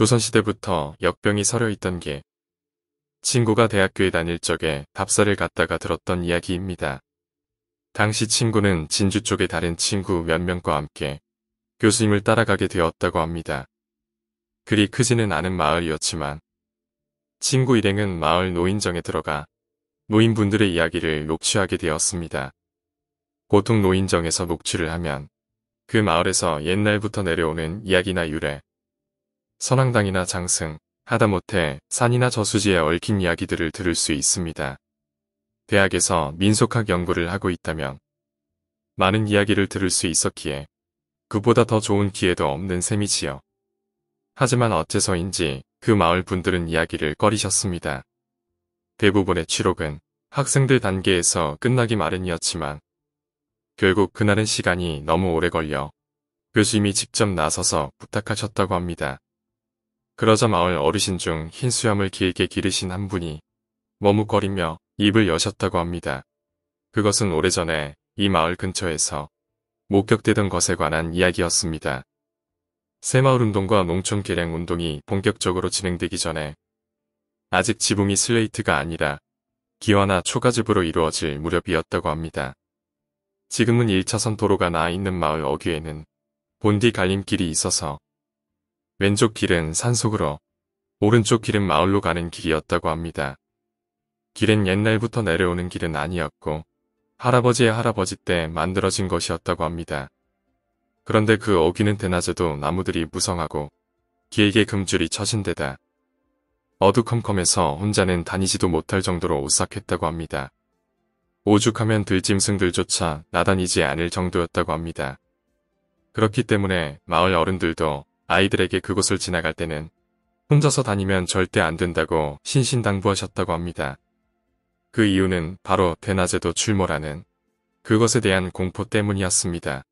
조선시대부터 역병이 서려 있던 게 친구가 대학교에 다닐 적에 답사를 갔다가 들었던 이야기입니다. 당시 친구는 진주 쪽에 다른 친구 몇 명과 함께 교수님을 따라가게 되었다고 합니다. 그리 크지는 않은 마을이었지만 친구 일행은 마을 노인정에 들어가 노인분들의 이야기를 녹취하게 되었습니다. 보통 노인정에서 녹취를 하면 그 마을에서 옛날부터 내려오는 이야기나 유래, 선왕당이나 장승, 하다못해 산이나 저수지에 얽힌 이야기들을 들을 수 있습니다. 대학에서 민속학 연구를 하고 있다면 많은 이야기를 들을 수 있었기에 그보다 더 좋은 기회도 없는 셈이지요. 하지만 어째서인지 그 마을 분들은 이야기를 꺼리셨습니다. 대부분의 취록은 학생들 단계에서 끝나기 마련이었지만 결국 그날은 시간이 너무 오래 걸려 교수님이 직접 나서서 부탁하셨다고 합니다. 그러자 마을 어르신 중 흰 수염을 길게 기르신 한 분이 머뭇거리며 입을 여셨다고 합니다. 그것은 오래전에 이 마을 근처에서 목격되던 것에 관한 이야기였습니다. 새마을운동과 농촌계량운동이 본격적으로 진행되기 전에 아직 지붕이 슬레이트가 아니라 기와나 초가집으로 이루어질 무렵이었다고 합니다. 지금은 1차선 도로가 나와 있는 마을 어귀에는 본디 갈림길이 있어서 왼쪽 길은 산속으로, 오른쪽 길은 마을로 가는 길이었다고 합니다. 길은 옛날부터 내려오는 길은 아니었고 할아버지의 할아버지 때 만들어진 것이었다고 합니다. 그런데 그 어귀는 대낮에도 나무들이 무성하고 길게 금줄이 처진 데다 어두컴컴해서 혼자는 다니지도 못할 정도로 오싹했다고 합니다. 오죽하면 들짐승들조차 나다니지 않을 정도였다고 합니다. 그렇기 때문에 마을 어른들도 아이들에게 그곳을 지나갈 때는 혼자서 다니면 절대 안 된다고 신신당부하셨다고 합니다. 그 이유는 바로 대낮에도 출몰하는 그것에 대한 공포 때문이었습니다.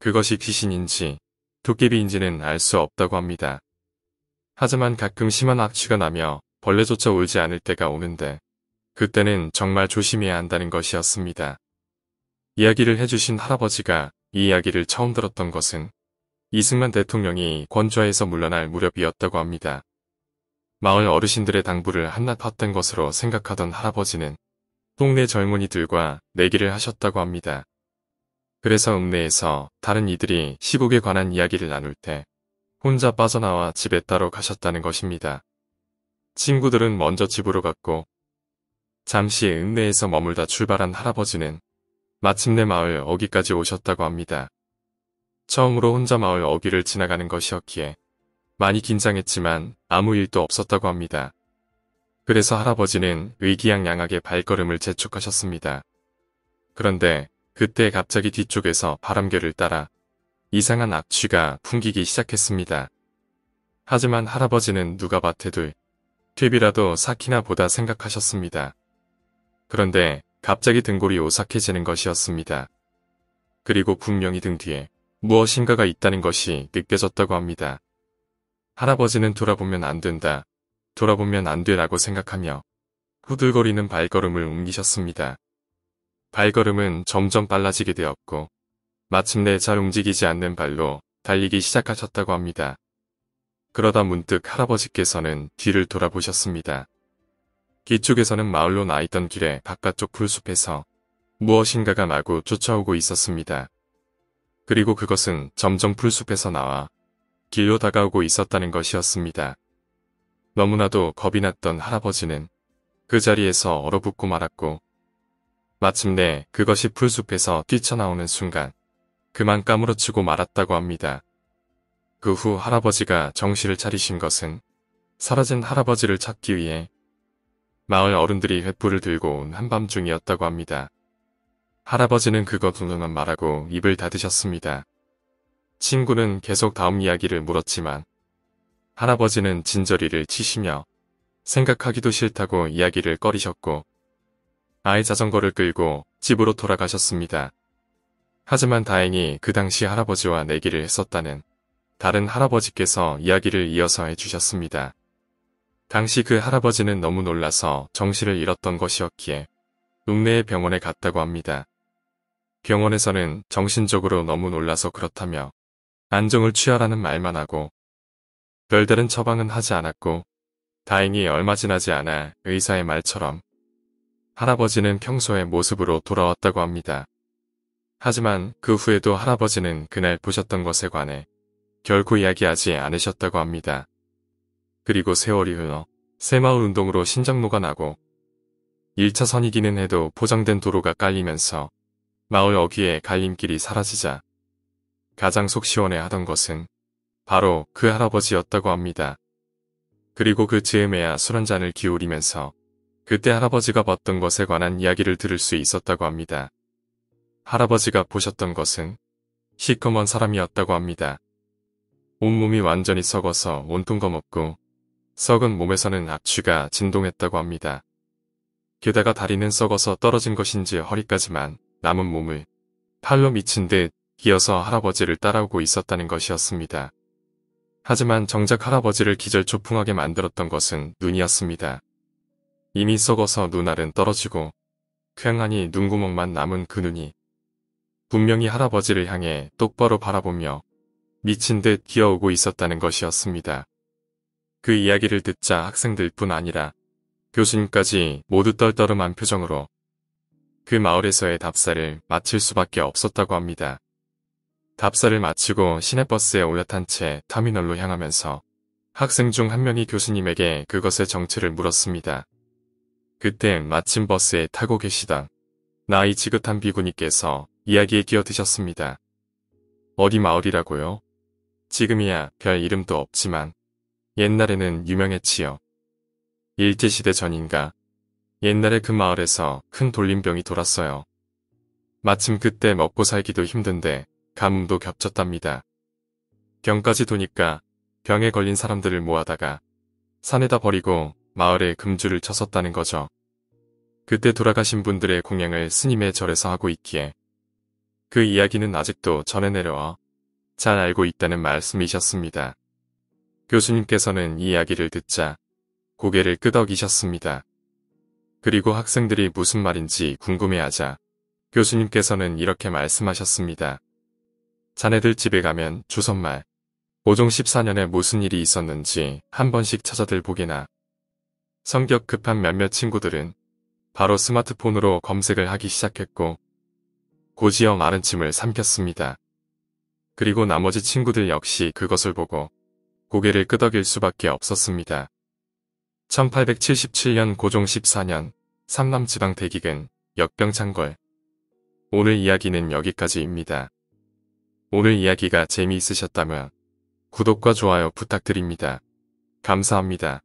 그것이 귀신인지 도깨비인지는 알 수 없다고 합니다. 하지만 가끔 심한 악취가 나며 벌레조차 울지 않을 때가 오는데 그때는 정말 조심해야 한다는 것이었습니다. 이야기를 해주신 할아버지가 이 이야기를 처음 들었던 것은 이승만 대통령이 권좌에서 물러날 무렵이었다고 합니다. 마을 어르신들의 당부를 한낱 헛던 것으로 생각하던 할아버지는 동네 젊은이들과 내기를 하셨다고 합니다. 그래서 읍내에서 다른 이들이 시국에 관한 이야기를 나눌 때 혼자 빠져나와 집에 따로 가셨다는 것입니다. 친구들은 먼저 집으로 갔고 잠시 읍내에서 머물다 출발한 할아버지는 마침내 마을 어기까지 오셨다고 합니다. 처음으로 혼자 마을 어귀를 지나가는 것이었기에 많이 긴장했지만 아무 일도 없었다고 합니다. 그래서 할아버지는 의기양양하게 발걸음을 재촉하셨습니다. 그런데 그때 갑자기 뒤쪽에서 바람결을 따라 이상한 악취가 풍기기 시작했습니다. 하지만 할아버지는 누가 밭에둘 퇴비라도삭히나 보다 생각하셨습니다. 그런데 갑자기 등골이 오싹해지는 것이었습니다. 그리고 분명히 등 뒤에 무엇인가가 있다는 것이 느껴졌다고 합니다. 할아버지는 돌아보면 안 된다. 돌아보면 안 되라고 생각하며 후들거리는 발걸음을 옮기셨습니다. 발걸음은 점점 빨라지게 되었고 마침내 잘 움직이지 않는 발로 달리기 시작하셨다고 합니다. 그러다 문득 할아버지께서는 뒤를 돌아보셨습니다. 뒤쪽에서는 마을로 나있던 길에 바깥쪽 풀숲에서 무엇인가가 마구 쫓아오고 있었습니다. 그리고 그것은 점점 풀숲에서 나와 길로 다가오고 있었다는 것이었습니다. 너무나도 겁이 났던 할아버지는 그 자리에서 얼어붙고 말았고 마침내 그것이 풀숲에서 뛰쳐나오는 순간 그만 까무러치고 말았다고 합니다. 그 후 할아버지가 정신을 차리신 것은 사라진 할아버지를 찾기 위해 마을 어른들이 횃불을 들고 온 한밤중이었다고 합니다. 할아버지는 그것 웅웅만 말하고 입을 닫으셨습니다. 친구는 계속 다음 이야기를 물었지만 할아버지는 진저리를 치시며 생각하기도 싫다고 이야기를 꺼리셨고 아이 자전거를 끌고 집으로 돌아가셨습니다. 하지만 다행히 그 당시 할아버지와 내기를 했었다는 다른 할아버지께서 이야기를 이어서 해주셨습니다. 당시 그 할아버지는 너무 놀라서 정신을 잃었던 것이었기에 읍내의 병원에 갔다고 합니다. 병원에서는 정신적으로 너무 놀라서 그렇다며 안정을 취하라는 말만 하고 별다른 처방은 하지 않았고 다행히 얼마 지나지 않아 의사의 말처럼 할아버지는 평소의 모습으로 돌아왔다고 합니다. 하지만 그 후에도 할아버지는 그날 보셨던 것에 관해 결코 이야기하지 않으셨다고 합니다. 그리고 세월이 흘러 새마을 운동으로 신장로가 나고 1차 선이기는 해도 포장된 도로가 깔리면서 마을 어귀에 갈림길이 사라지자 가장 속 시원해 하던 것은 바로 그 할아버지였다고 합니다. 그리고 그 즈음에야 술 한잔을 기울이면서 그때 할아버지가 봤던 것에 관한 이야기를 들을 수 있었다고 합니다. 할아버지가 보셨던 것은 시커먼 사람이었다고 합니다. 온몸이 완전히 썩어서 온통 검었고 썩은 몸에서는 악취가 진동했다고 합니다. 게다가 다리는 썩어서 떨어진 것인지 허리까지만 남은 몸을 팔로 미친 듯 이어서 할아버지를 따라오고 있었다는 것이었습니다. 하지만 정작 할아버지를 기절초풍하게 만들었던 것은 눈이었습니다. 이미 썩어서 눈알은 떨어지고 쾌하니 눈구멍만 남은 그 눈이 분명히 할아버지를 향해 똑바로 바라보며 미친 듯 기어오고 있었다는 것이었습니다. 그 이야기를 듣자 학생들뿐 아니라 교수님까지 모두 떨떠름한 표정으로 그 마을에서의 답사를 마칠 수밖에 없었다고 합니다. 답사를 마치고 시내버스에 올라탄 채 터미널로 향하면서 학생 중 한 명이 교수님에게 그것의 정체를 물었습니다. 그때 마침 버스에 타고 계시던 나이 지긋한 비구니께서 이야기에 끼어드셨습니다. 어디 마을이라고요? 지금이야 별 이름도 없지만 옛날에는 유명했지요. 일제시대 전인가 옛날에 그 마을에서 큰 돌림병이 돌았어요. 마침 그때 먹고 살기도 힘든데 가뭄도 겹쳤답니다. 병까지 도니까 병에 걸린 사람들을 모아다가 산에다 버리고 마을에 금주를 쳤었다는 거죠. 그때 돌아가신 분들의 공양을 스님의 절에서 하고 있기에 그 이야기는 아직도 전해 내려와 잘 알고 있다는 말씀이셨습니다. 교수님께서는 이 이야기를 듣자 고개를 끄덕이셨습니다. 그리고 학생들이 무슨 말인지 궁금해하자 교수님께서는 이렇게 말씀하셨습니다. 자네들 집에 가면 주선말 오종 14년에 무슨 일이 있었는지 한 번씩 찾아들 보게나 성격 급한 몇몇 친구들은 바로 스마트폰으로 검색을 하기 시작했고 고지영 아른침을 삼켰습니다. 그리고 나머지 친구들 역시 그것을 보고 고개를 끄덕일 수밖에 없었습니다. 1877년 고종 14년 삼남지방 대기근 역병창궐 오늘 이야기는 여기까지입니다. 오늘 이야기가 재미있으셨다면 구독과 좋아요 부탁드립니다. 감사합니다.